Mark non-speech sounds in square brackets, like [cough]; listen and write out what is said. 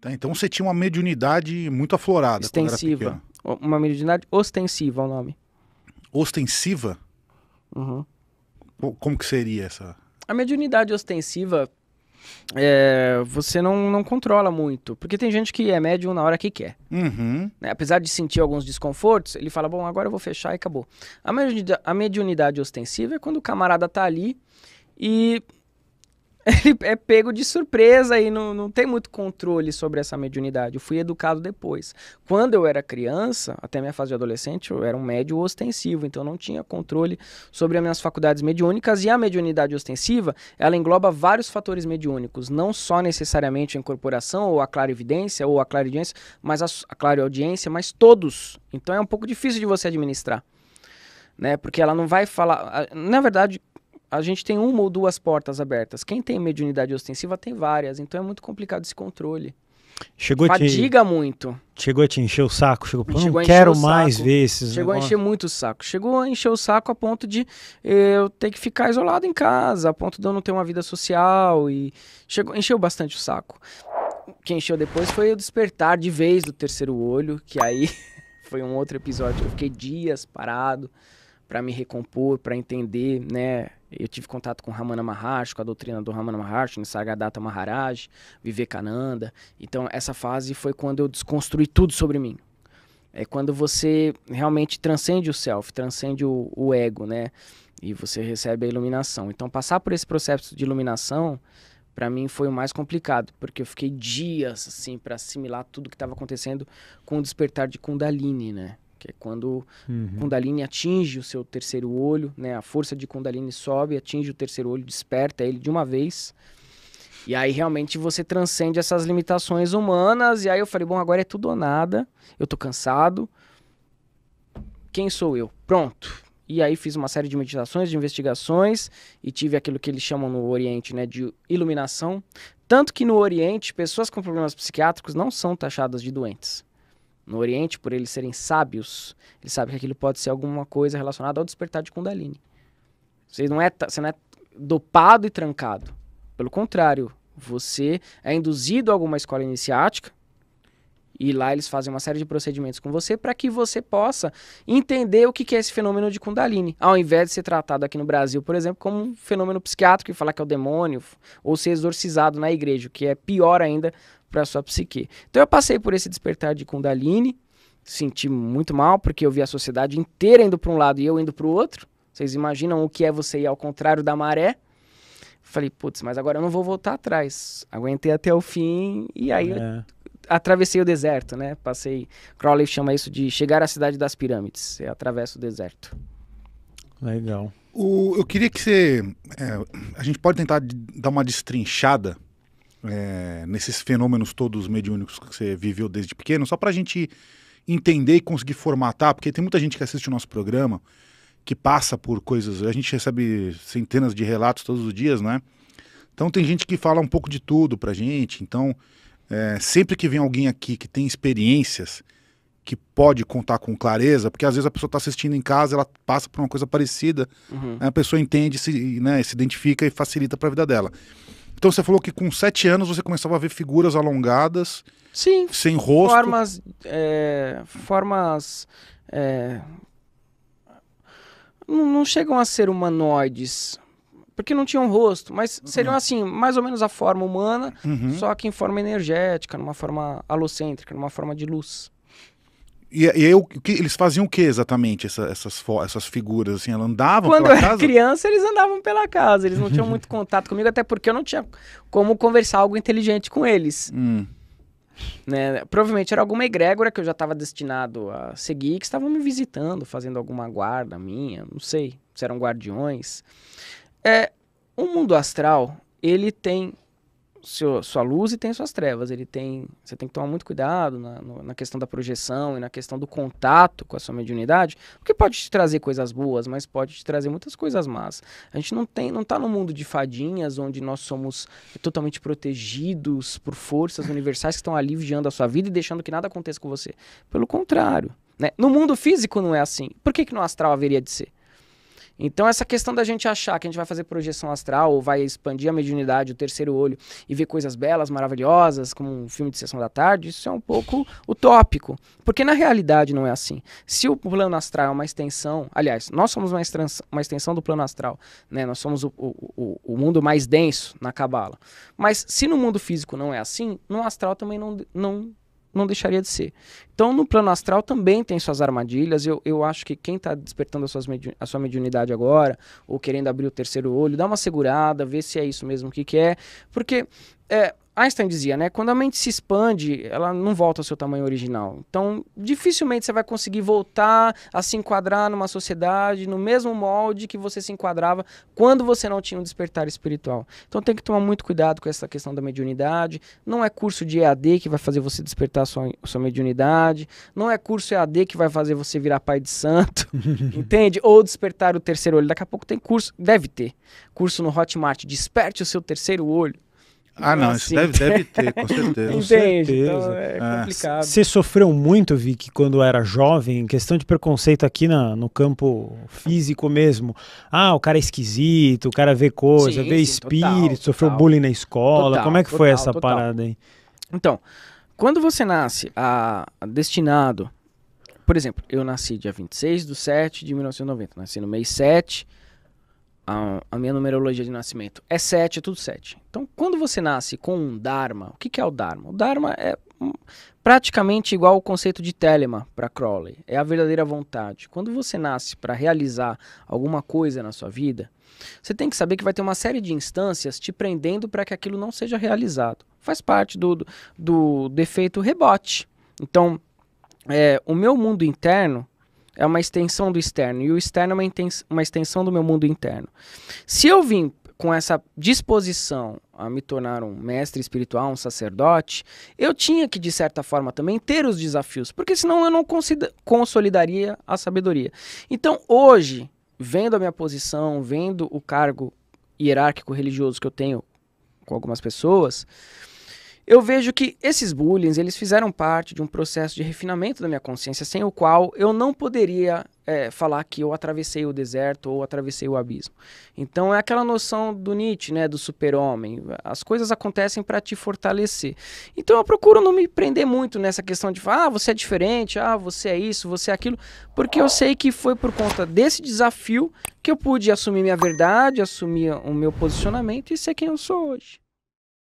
Tá, então você tinha uma mediunidade muito aflorada. Extensiva. Uma mediunidade ostensiva é o nome. Ostensiva? Uhum. Como que seria essa? A mediunidade ostensiva é, você não, não controla muito. Porque tem gente que é médium na hora que quer. Uhum. Né? Apesar de sentir alguns desconfortos, ele fala: bom, agora eu vou fechar e acabou. A mediunidade, a mediunidade ostensiva é quando o camarada tá ali e [laughs] ele é pego de surpresa e não, não tem muito controle sobre essa mediunidade. Eu fui educado depois. Quando eu era criança, até minha fase de adolescente, eu era um médio ostensivo, então eu não tinha controle sobre as minhas faculdades mediúnicas. E a mediunidade ostensiva, ela engloba vários fatores mediúnicos, não só necessariamente a incorporação ou a clarividência ou a clariaudiência, mas a, a clareaudiência, mas todos. Então é um pouco difícil de você administrar. Né? Porque ela não vai falar. Na verdade, a gente tem uma ou duas portas abertas. Quem tem mediunidade ostensiva tem várias, então é muito complicado esse controle. Chegou Fadiga te... muito. Chegou a te encher o saco, chegou, chegou não quero mais ver esses Chegou negócios. a encher muito o saco. Chegou a encher o saco a ponto de eu ter que ficar isolado em casa, a ponto de eu não ter uma vida social e chegou encheu bastante o saco. Quem encheu depois foi o despertar de vez do terceiro olho, que aí [laughs] foi um outro episódio, eu fiquei dias parado para me recompor, para entender, né? Eu tive contato com Ramana Maharshi, com a doutrina do Ramana Maharshi, Nisargadatta Maharaj, Vivekananda. Então, essa fase foi quando eu desconstruí tudo sobre mim. É quando você realmente transcende o self, transcende o, o ego, né? E você recebe a iluminação. Então, passar por esse processo de iluminação, para mim foi o mais complicado, porque eu fiquei dias assim para assimilar tudo que estava acontecendo com o despertar de Kundalini, né? que é quando uhum. Kundalini atinge o seu terceiro olho, né? A força de Kundalini sobe, atinge o terceiro olho, desperta ele de uma vez. E aí realmente você transcende essas limitações humanas. E aí eu falei, bom, agora é tudo ou nada. Eu tô cansado. Quem sou eu? Pronto. E aí fiz uma série de meditações, de investigações e tive aquilo que eles chamam no Oriente, né, de iluminação. Tanto que no Oriente, pessoas com problemas psiquiátricos não são taxadas de doentes no Oriente, por eles serem sábios, eles sabem que aquilo pode ser alguma coisa relacionada ao despertar de Kundalini. Você não é, você não é dopado e trancado. Pelo contrário, você é induzido a alguma escola iniciática e lá eles fazem uma série de procedimentos com você para que você possa entender o que é esse fenômeno de Kundalini, ao invés de ser tratado aqui no Brasil, por exemplo, como um fenômeno psiquiátrico e falar que é o demônio, ou ser exorcizado na igreja, que é pior ainda para sua psique. Então eu passei por esse despertar de Kundalini, senti muito mal porque eu vi a sociedade inteira indo para um lado e eu indo para o outro. Vocês imaginam o que é você ir ao contrário da maré? Falei, putz, mas agora eu não vou voltar atrás. Aguentei até o fim e aí é. atravessei o deserto, né? Passei, Crowley chama isso de chegar à cidade das pirâmides. Você atravessa o deserto. Legal. O, eu queria que você. É, a gente pode tentar dar uma destrinchada é, nesses fenômenos todos mediúnicos que você viveu desde pequeno, só para a gente entender e conseguir formatar, porque tem muita gente que assiste o nosso programa que passa por coisas. A gente recebe centenas de relatos todos os dias, né? Então tem gente que fala um pouco de tudo para gente. Então é, sempre que vem alguém aqui que tem experiências que pode contar com clareza, porque às vezes a pessoa está assistindo em casa, ela passa por uma coisa parecida, uhum. a pessoa entende, se, né, se identifica e facilita para a vida dela. Então você falou que com sete anos você começava a ver figuras alongadas. Sim. Sem rosto. Formas. É, formas. É, não, não, chegam a ser humanoides. Porque não tinham rosto, mas seriam uhum. assim, mais ou menos a forma humana, uhum. só que em forma energética, numa forma alocêntrica, numa forma de luz. E, e eu, que, eles faziam o que exatamente, essa, essas, essas figuras? Assim, elas andavam Quando pela casa? Quando eu era criança, eles andavam pela casa. Eles não tinham muito [laughs] contato comigo, até porque eu não tinha como conversar algo inteligente com eles. Hum. Né? Provavelmente era alguma egrégora que eu já estava destinado a seguir, que estavam me visitando, fazendo alguma guarda minha, não sei se eram guardiões. É, o mundo astral, ele tem seu, sua luz e tem suas trevas. Ele tem, você tem que tomar muito cuidado na, na questão da projeção e na questão do contato com a sua mediunidade, porque pode te trazer coisas boas, mas pode te trazer muitas coisas más. A gente não tem, não está num mundo de fadinhas onde nós somos totalmente protegidos por forças universais que estão aliviando a sua vida e deixando que nada aconteça com você. Pelo contrário, né? No mundo físico não é assim. Por que que no astral haveria de ser? Então, essa questão da gente achar que a gente vai fazer projeção astral ou vai expandir a mediunidade, o terceiro olho e ver coisas belas, maravilhosas, como um filme de sessão da tarde, isso é um pouco utópico. Porque na realidade não é assim. Se o plano astral é uma extensão, aliás, nós somos uma, uma extensão do plano astral, né? nós somos o, o, o mundo mais denso na cabala. Mas se no mundo físico não é assim, no astral também não, não não deixaria de ser. Então, no plano astral também tem suas armadilhas. Eu, eu acho que quem está despertando a, medi a sua mediunidade agora, ou querendo abrir o terceiro olho, dá uma segurada, vê se é isso mesmo que quer. Porque é, Einstein dizia, né? Quando a mente se expande, ela não volta ao seu tamanho original. Então, dificilmente você vai conseguir voltar a se enquadrar numa sociedade no mesmo molde que você se enquadrava quando você não tinha um despertar espiritual. Então, tem que tomar muito cuidado com essa questão da mediunidade. Não é curso de EAD que vai fazer você despertar sua, sua mediunidade. Não é curso EAD que vai fazer você virar pai de santo, [laughs] entende? Ou despertar o terceiro olho. Daqui a pouco tem curso, deve ter, curso no Hotmart. Desperte o seu terceiro olho. Ah, não, assim. isso deve, deve ter, com [laughs] certeza. Entende? Então certeza. Então é, ah. complicado. Você sofreu muito, Vic, quando era jovem, questão de preconceito aqui na, no campo físico mesmo. Ah, o cara é esquisito, o cara vê coisa, sim, vê sim, espírito, total, sofreu total. bullying na escola. Total, Como é que foi essa parada aí? Então, quando você nasce a destinado. Por exemplo, eu nasci dia 26 de 7 de 1990, nasci no mês 7 a, a, minha numerologia de nascimento é 7, é tudo 7. Então, quando você nasce com um Dharma, o que, que é o Dharma? O Dharma é um, praticamente igual ao conceito de Telema para Crowley, é a verdadeira vontade. Quando você nasce para realizar alguma coisa na sua vida, você tem que saber que vai ter uma série de instâncias te prendendo para que aquilo não seja realizado. Faz parte do, do, do defeito rebote. Então, é, o meu mundo interno é uma extensão do externo. E o externo é uma extensão do meu mundo interno. Se eu vim com essa disposição a me tornar um mestre espiritual, um sacerdote, eu tinha que, de certa forma, também ter os desafios, porque senão eu não consolidaria a sabedoria. Então, hoje, vendo a minha posição, vendo o cargo hierárquico religioso que eu tenho com algumas pessoas, eu vejo que esses bullying, eles fizeram parte de um processo de refinamento da minha consciência, sem o qual eu não poderia é, falar que eu atravessei o deserto ou atravessei o abismo. Então é aquela noção do Nietzsche, né, do super-homem. As coisas acontecem para te fortalecer. Então eu procuro não me prender muito nessa questão de, ah, você é diferente, ah, você é isso, você é aquilo, porque eu sei que foi por conta desse desafio que eu pude assumir minha verdade, assumir o meu posicionamento e ser quem eu sou hoje.